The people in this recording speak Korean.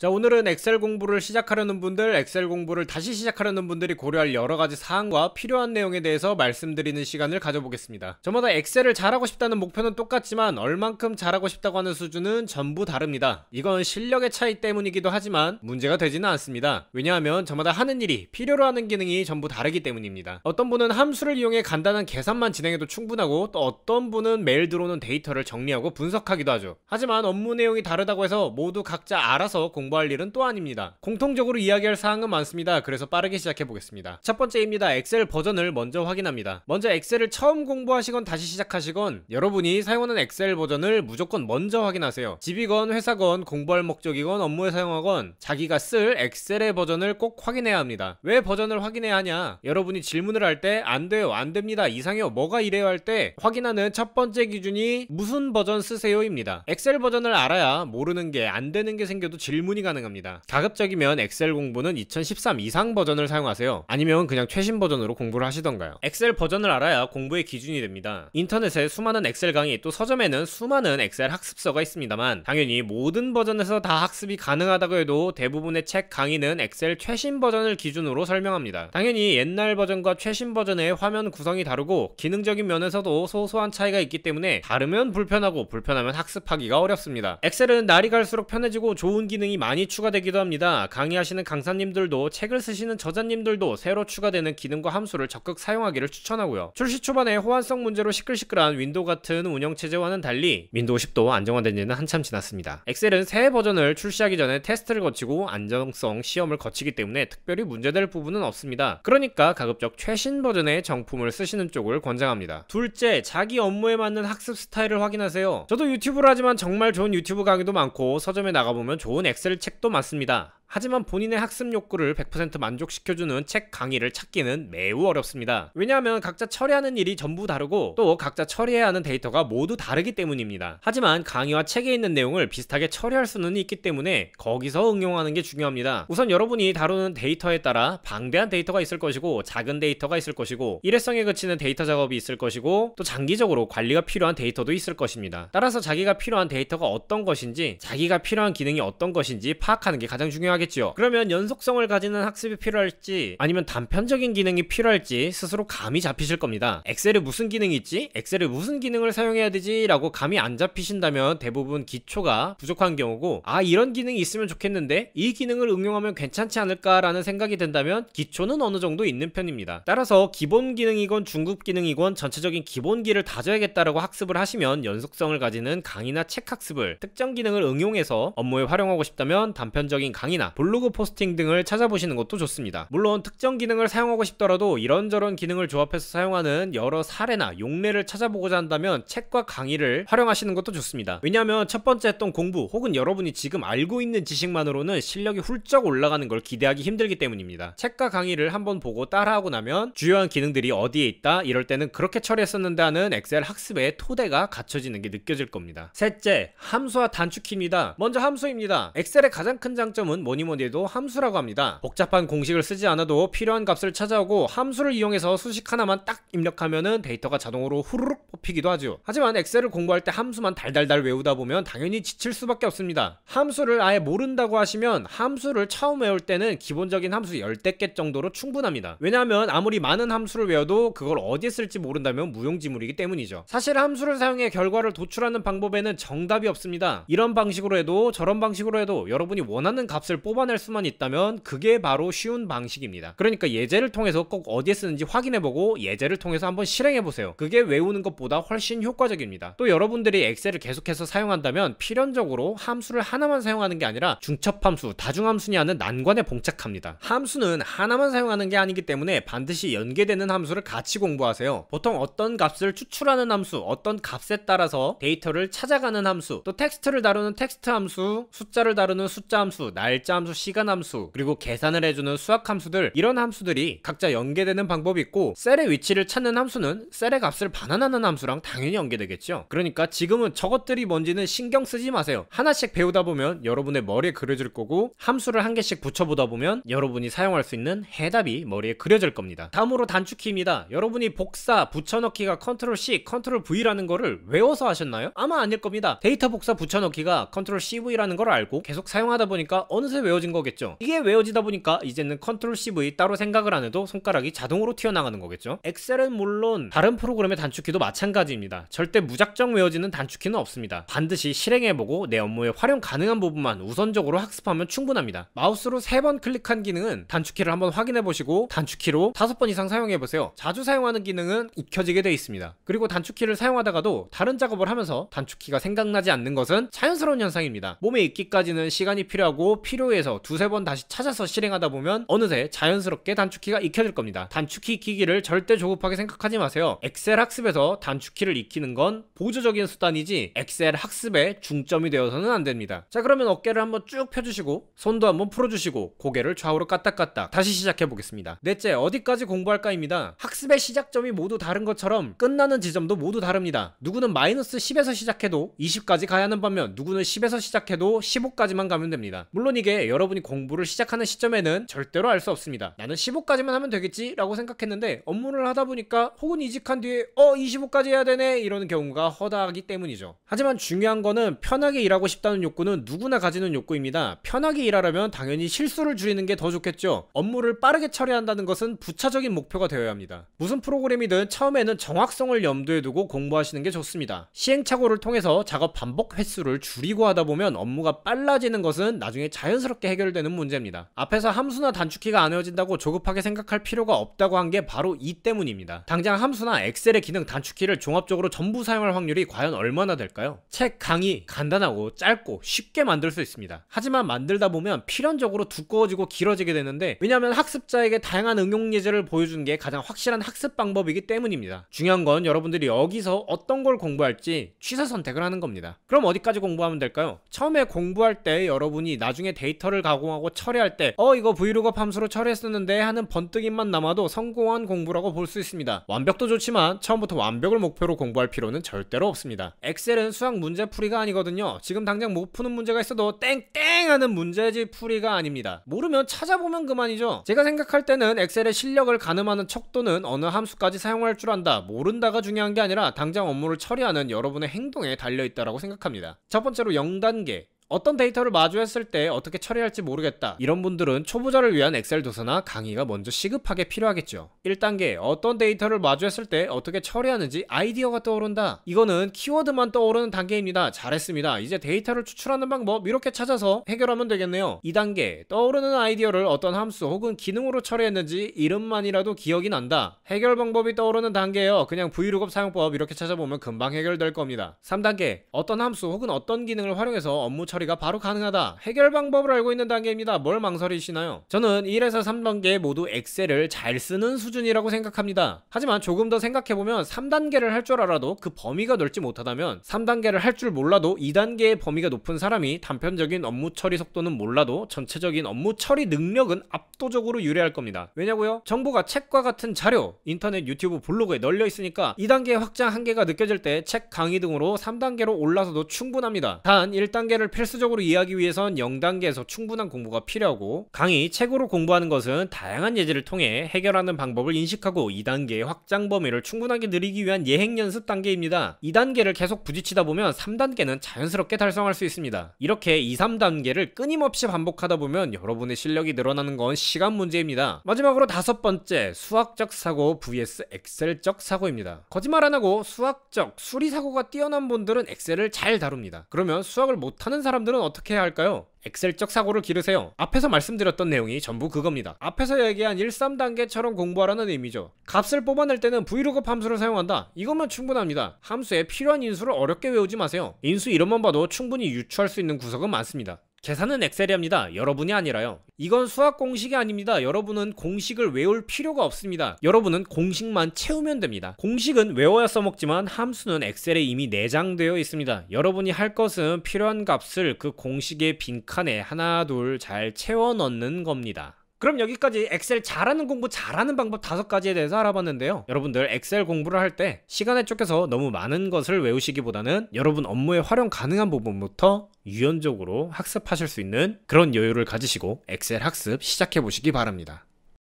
자 오늘은 엑셀 공부를 시작하려는 분들 엑셀 공부를 다시 시작하려는 분들이 고려할 여러가지 사항과 필요한 내용에 대해서 말씀드리는 시간을 가져보겠습니다 저마다 엑셀을 잘하고 싶다는 목표는 똑같지만 얼만큼 잘하고 싶다고 하는 수준은 전부 다릅니다 이건 실력의 차이 때문이기도 하지만 문제가 되지는 않습니다 왜냐하면 저마다 하는 일이 필요로 하는 기능이 전부 다르기 때문입니다 어떤 분은 함수를 이용해 간단한 계산만 진행해도 충분하고 또 어떤 분은 매일 들어오는 데이터를 정리하고 분석하기도 하죠 하지만 업무 내용이 다르다고 해서 모두 각자 알아서 공부 공부할 일은 또 아닙니다. 공통적으로 이야기할 사항은 많습니다. 그래서 빠르게 시작해보겠습니다. 첫 번째입니다. 엑셀 버전을 먼저 확인합니다. 먼저 엑셀을 처음 공부하시건 다시 시작하시건 여러분이 사용하는 엑셀 버전을 무조건 먼저 확인하세요. 집이건 회사건 공부할 목적이건 업무에 사용하건 자기가 쓸 엑셀의 버전을 꼭 확인해야 합니다. 왜 버전을 확인해야 하냐? 여러분이 질문을 할 때 안 돼요, 안 됩니다, 이상해요, 뭐가 이래요 할 때 확인하는 첫 번째 기준이 무슨 버전 쓰세요입니다. 엑셀 버전을 알아야 모르는 게 안 되는 게 생겨도 질문이 충분히 가능합니다. 가급적이면 엑셀 공부는 2013 이상 버전을 사용하세요. 아니면 그냥 최신 버전으로 공부를 하시던가요. 엑셀 버전을 알아야 공부의 기준이 됩니다. 인터넷에 수많은 엑셀 강의 또 서점에는 수많은 엑셀 학습서가 있습니다만 당연히 모든 버전에서 다 학습이 가능하다고 해도 대부분의 책 강의는 엑셀 최신 버전을 기준으로 설명합니다. 당연히 옛날 버전과 최신 버전의 화면 구성이 다르고 기능적인 면에서도 소소한 차이가 있기 때문에 다르면 불편하고 불편하면 학습하기가 어렵습니다. 엑셀은 날이 갈수록 편해지고 좋은 기능이 많 많이 추가되기도 합니다. 강의하시는 강사님들도 책을 쓰시는 저자님들도 새로 추가되는 기능과 함수를 적극 사용하기를 추천하고요. 출시 초반에 호환성 문제로 시끌시끌한 윈도우 같은 운영체제와는 달리 윈도우 10도 안정화된 지는 한참 지났습니다. 엑셀은 새 버전을 출시하기 전에 테스트를 거치고 안정성 시험을 거치기 때문에 특별히 문제될 부분은 없습니다. 그러니까 가급적 최신 버전의 정품을 쓰시는 쪽을 권장합니다. 둘째, 자기 업무에 맞는 학습 스타일을 확인하세요. 저도 유튜브를 하지만 정말 좋은 유튜브 강의도 많고 서점에 나가보면 좋은 엑셀 책도 많습니다. 하지만 본인의 학습 욕구를 100% 만족시켜주는 책 강의를 찾기는 매우 어렵습니다. 왜냐하면 각자 처리하는 일이 전부 다르고 또 각자 처리해야 하는 데이터가 모두 다르기 때문입니다. 하지만 강의와 책에 있는 내용을 비슷하게 처리할 수는 있기 때문에 거기서 응용하는 게 중요합니다. 우선 여러분이 다루는 데이터에 따라 방대한 데이터가 있을 것이고 작은 데이터가 있을 것이고 일회성에 그치는 데이터 작업이 있을 것이고 또 장기적으로 관리가 필요한 데이터도 있을 것입니다. 따라서 자기가 필요한 데이터가 어떤 것인지 자기가 필요한 기능이 어떤 것인지 파악하는 게 가장 중요합니다 하겠지요. 그러면 연속성을 가지는 학습이 필요할지 아니면 단편적인 기능이 필요할지 스스로 감이 잡히실 겁니다. 엑셀에 무슨 기능이 있지? 엑셀에 무슨 기능을 사용해야 되지? 라고 감이 안 잡히신다면 대부분 기초가 부족한 경우고 아 이런 기능이 있으면 좋겠는데 이 기능을 응용하면 괜찮지 않을까라는 생각이 든다면 기초는 어느 정도 있는 편입니다. 따라서 기본 기능이건 중급 기능이건 전체적인 기본기를 다져야겠다라고 학습을 하시면 연속성을 가지는 강의나 책 학습을 특정 기능을 응용해서 업무에 활용하고 싶다면 단편적인 강의나 블로그 포스팅 등을 찾아보시는 것도 좋습니다. 물론 특정 기능을 사용하고 싶더라도 이런저런 기능을 조합해서 사용하는 여러 사례나 용례를 찾아보고자 한다면 책과 강의를 활용하시는 것도 좋습니다. 왜냐하면 첫 번째 했던 공부 혹은 여러분이 지금 알고 있는 지식만으로는 실력이 훌쩍 올라가는 걸 기대하기 힘들기 때문입니다. 책과 강의를 한번 보고 따라하고 나면 주요한 기능들이 어디에 있다 이럴 때는 그렇게 처리했었는데 하는 엑셀 학습의 토대가 갖춰지는 게 느껴질 겁니다. 셋째, 함수와 단축키입니다. 먼저 함수입니다. 엑셀의 가장 큰 장점은 뭐냐 뭐니 뭐니 해도 함수라고 합니다. 복잡한 공식을 쓰지 않아도 필요한 값을 찾아오고 함수를 이용해서 수식 하나만 딱 입력하면은 데이터가 자동으로 후루룩 뽑히기도 하죠. 하지만 엑셀을 공부할 때 함수만 달달달 외우다 보면 당연히 지칠 수밖에 없습니다. 함수를 아예 모른다고 하시면 함수를 처음 외울 때는 기본적인 함수 10개 정도로 충분합니다. 왜냐하면 아무리 많은 함수를 외워도 그걸 어디에 쓸지 모른다면 무용지물이기 때문이죠. 사실 함수를 사용해 결과를 도출하는 방법에는 정답이 없습니다. 이런 방식으로 해도 저런 방식으로 해도 여러분이 원하는 값을 뽑 뽑아낼 수만 있다면 그게 바로 쉬운 방식입니다. 그러니까 예제를 통해서 꼭 어디에 쓰는지 확인해보고 예제를 통해서 한번 실행해보세요. 그게 외우는 것보다 훨씬 효과적입니다. 또 여러분들이 엑셀을 계속해서 사용한다면 필연적으로 함수를 하나만 사용하는 게 아니라 중첩함수, 다중함수냐는 난관에 봉착합니다. 함수는 하나만 사용하는 게 아니기 때문에 반드시 연계되는 함수를 같이 공부하세요. 보통 어떤 값을 추출하는 함수, 어떤 값에 따라서 데이터를 찾아가는 함수, 또 텍스트를 다루는 텍스트 함수, 숫자를 다루는 숫자 함수, 날짜 날짜 함수, 시간 함수, 그리고 계산을 해주는 수학 함수들 이런 함수들이 각자 연계되는 방법이 있고 셀의 위치를 찾는 함수는 셀의 값을 반환하는 함수랑 당연히 연계되겠죠. 그러니까 지금은 저것들이 뭔지는 신경 쓰지 마세요. 하나씩 배우다 보면 여러분의 머리에 그려질 거고 함수를 한 개씩 붙여보다 보면 여러분이 사용할 수 있는 해답이 머리에 그려질 겁니다. 다음으로 단축키입니다. 여러분이 복사, 붙여넣기가 컨트롤 C, 컨트롤 V라는 거를 외워서 하셨나요? 아마 아닐 겁니다. 데이터 복사, 붙여넣기가 컨트롤 CV라는 걸 알고 계속 사용하다 보니까 어느새 하면서 외워진 거겠죠 이게 외워지다 보니까 이제는 컨트롤 CV 따로 생각을 안 해도 손가락이 자동으로 튀어나가는 거겠죠 엑셀은 물론 다른 프로그램의 단축키도 마찬가지입니다 절대 무작정 외워지는 단축키는 없습니다 반드시 실행해보고 내 업무에 활용 가능한 부분만 우선적으로 학습하면 충분합니다 마우스로 3번 클릭한 기능은 단축키를 한번 확인해보시고 단축키로 5번 이상 사용해보세요 자주 사용하는 기능은 익혀지게 되어 있습니다 그리고 단축키를 사용하다가도 다른 작업을 하면서 단축키가 생각나지 않는 것은 자연스러운 현상입니다 몸에 익기까지는 시간이 필요하고 필요 회로에서 두세 번 다시 찾아서 실행하다 보면 어느새 자연스럽게 단축키가 익혀질 겁니다. 단축키 익히기를 절대 조급하게 생각하지 마세요. 엑셀 학습에서 단축키를 익히는 건 보조적인 수단이지 엑셀 학습의 중점이 되어서는 안 됩니다. 자 그러면 어깨를 한번 쭉 펴주시고 손도 한번 풀어주시고 고개를 좌우로 까딱까딱 다시 시작해 보겠습니다. 넷째 어디까지 공부할까입니다. 학습의 시작점이 모두 다른 것처럼 끝나는 지점도 모두 다릅니다. 누구는 마이너스 10에서 시작해도 20까지 가야 하는 반면 누구는 10에서 시작해도 15까지만 가면 됩니다. 물론 이게 여러분이 공부를 시작하는 시점에는 절대로 알 수 없습니다. 나는 15까지만 하면 되겠지? 라고 생각했는데 업무를 하다 보니까 혹은 이직한 뒤에 어 25까지 해야 되네 이러는 경우가 허다하기 때문이죠. 하지만 중요한 거는 편하게 일하고 싶다는 욕구는 누구나 가지는 욕구입니다. 편하게 일하려면 당연히 실수를 줄이는 게 더 좋겠죠. 업무를 빠르게 처리한다는 것은 부차적인 목표가 되어야 합니다. 무슨 프로그램이든 처음에는 정확성을 염두에 두고 공부하시는 게 좋습니다. 시행착오를 통해서 작업 반복 횟수를 줄이고 하다 보면 업무가 빨라지는 것은 나중에 자연스럽게 사치스럽게 해결되는 문제입니다. 앞에서 함수나 단축키가 안 외워진다고 조급하게 생각할 필요가 없다고 한 게 바로 이 때문입니다. 당장 함수나 엑셀의 기능 단축키를 종합적으로 전부 사용할 확률이 과연 얼마나 될까요? 책 강의 간단하고 짧고 쉽게 만들 수 있습니다. 하지만 만들다 보면 필연적으로 두꺼워지고 길어지게 되는데 왜냐면 학습자에게 다양한 응용 예제를 보여주는 게 가장 확실한 학습 방법이기 때문입니다. 중요한 건 여러분들이 여기서 어떤 걸 공부할지 취사 선택을 하는 겁니다. 그럼 어디까지 공부하면 될까요? 처음에 공부할 때 여러분이 나중에 데이터 데이터를 가공하고 처리할 때 어 이거 브이로그 함수로 처리했었는데 하는 번뜩임만 남아도 성공한 공부라고 볼 수 있습니다. 완벽도 좋지만 처음부터 완벽을 목표로 공부할 필요는 절대로 없습니다. 엑셀은 수학 문제풀이가 아니거든요. 지금 당장 못 푸는 문제가 있어도 땡땡 하는 문제지 풀이가 아닙니다. 모르면 찾아보면 그만이죠. 제가 생각할 때는 엑셀의 실력을 가늠하는 척도는 어느 함수까지 사용할 줄 안다, 모른다가 중요한 게 아니라 당장 업무를 처리하는 여러분의 행동에 달려있다라고 생각합니다. 첫 번째로 0단계 어떤 데이터를 마주했을 때 어떻게 처리할지 모르겠다 이런 분들은 초보자를 위한 엑셀 도서나 강의가 먼저 시급하게 필요하겠죠 1단계 어떤 데이터를 마주했을 때 어떻게 처리하는지 아이디어가 떠오른다 이거는 키워드만 떠오르는 단계입니다 잘했습니다 이제 데이터를 추출하는 방법 이렇게 찾아서 해결하면 되겠네요 2단계 떠오르는 아이디어를 어떤 함수 혹은 기능으로 처리했는지 이름만이라도 기억이 난다 해결 방법이 떠오르는 단계에요 그냥 브이룩업 사용법 이렇게 찾아보면 금방 해결될 겁니다 3단계 어떤 함수 혹은 어떤 기능을 활용해서 업무 처리 처리가 바로 가능하다. 해결 방법을 알고 있는 단계입니다. 뭘 망설이시나요? 저는 1에서 3단계 모두 엑셀을 잘 쓰는 수준이라고 생각합니다. 하지만 조금 더 생각해보면 3단계를 할 줄 알아도 그 범위가 넓지 못하다면 3단계를 할 줄 몰라도 2단계의 범위가 높은 사람이 단편적인 업무 처리 속도는 몰라도 전체적인 업무 처리 능력은 압도적으로 유리할 겁니다. 왜냐고요? 정보가 책과 같은 자료, 인터넷, 유튜브, 블로그에 널려 있으니까 2단계 확장 한계가 느껴질 때 책 강의 등으로 3단계로 올라서도 충분합니다. 단 1단계를 필수 필수적으로 이해하기 위해선 0단계에서 충분한 공부가 필요하고 강의 책으로 공부하는 것은 다양한 예제를 통해 해결하는 방법을 인식하고 2단계의 확장 범위를 충분하게 늘리기 위한 예행 연습 단계입니다. 2단계를 계속 부딪히다 보면 3단계는 자연스럽게 달성할 수 있습니다. 이렇게 2, 3단계를 끊임없이 반복하다 보면 여러분의 실력이 늘어나는 건 시간 문제입니다. 마지막으로 다섯 번째 수학적 사고 vs 엑셀적 사고입니다. 거짓말 안 하고 수학적 수리 사고가 뛰어난 분들은 엑셀을 잘 다룹니다. 그러면 수학을 못하는 사람 사람들은 어떻게 해야 할까요? 엑셀적 사고를 기르세요. 앞에서 말씀드렸던 내용이 전부 그겁니다. 앞에서 얘기한 1, 3단계처럼 공부하라는 의미죠. 값을 뽑아낼 때는 v l o o 함수를 사용한다. 이것만 충분합니다. 함수에 필요한 인수를 어렵게 외우지 마세요. 인수 이름만 봐도 충분히 유추할 수 있는 구석은 많습니다. 계산은 엑셀이 합니다. 여러분이 아니라요. 이건 수학 공식이 아닙니다. 여러분은 공식을 외울 필요가 없습니다. 여러분은 공식만 채우면 됩니다. 공식은 외워야 써먹지만 함수는 엑셀에 이미 내장되어 있습니다. 여러분이 할 것은 필요한 값을 그 공식의 빈칸에 하나 둘 잘 채워 넣는 겁니다. 그럼 여기까지 엑셀 잘하는 공부 잘하는 방법 다섯 가지에 대해서 알아봤는데요. 여러분들 엑셀 공부를 할 때 시간에 쫓겨서 너무 많은 것을 외우시기보다는 여러분 업무에 활용 가능한 부분부터 유연적으로 학습하실 수 있는 그런 여유를 가지시고 엑셀 학습 시작해 보시기 바랍니다.